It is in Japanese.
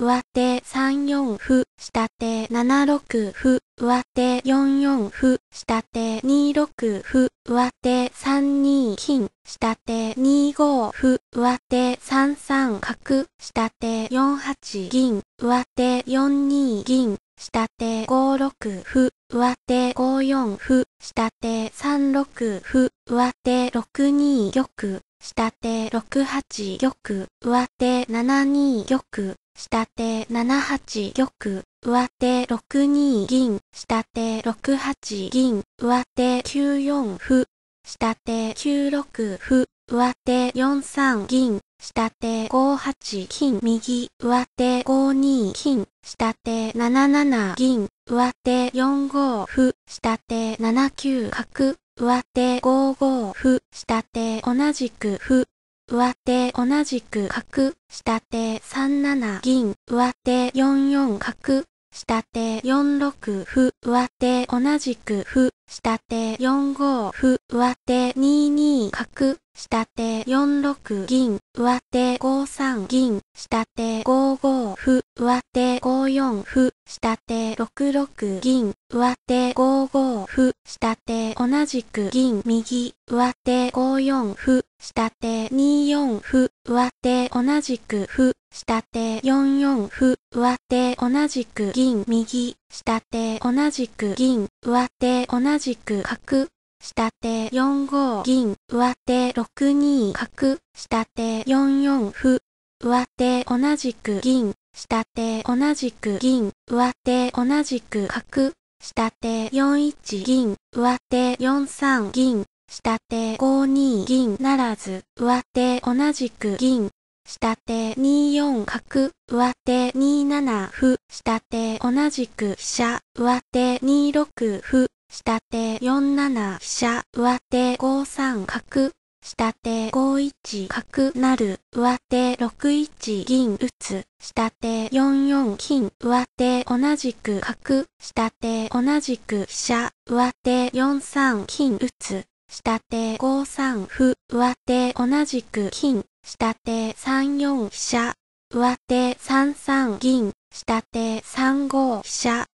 上手3四歩、下手7六歩、上手4四歩、下手2六歩、上手3二金、下手2五歩、上手3三角、下手4八銀、上手4二銀、下手5六歩、上手5四歩、下手3六歩、上手6二玉、下手6八玉、上手7二玉、下手7八玉、上手6二銀、下手6八銀、上手9四歩、下手9六歩、上手4三銀、下手5八金、右、上手5二金、下手7七銀、上手4五歩、下手7九角、上手5五歩、下手同じく歩、上手同じく角、下手3七銀、上手4四角、下手4六歩、上手同じく歩、下手4五歩、上手2二角、下手4六銀、上手5三銀、下手5五歩、上手5四歩、下手6六銀、上手5五歩、下手同じく銀、右、上手5四歩、下手2四歩、上手同じく歩、下手4四歩、上手同じく銀右、下手同じく銀、上手同じく角、下手4五銀、上手6二角、下手4四歩、上手同じく銀、下手同じく銀、上手同じく角、下手4一銀、上手4三銀、下手5二銀ならず、上手同じく銀、下手2四角、上手2七歩、下手同じく飛車、上手2六歩、下手4七飛車、上手5三角、下手5一角なる、上手6一銀打つ、下手4四金、上手同じく角、下手同じく飛車、上手4三金打つ。下手5三歩、上手同じく金、下手3四飛車、上手3三銀、下手3五飛車、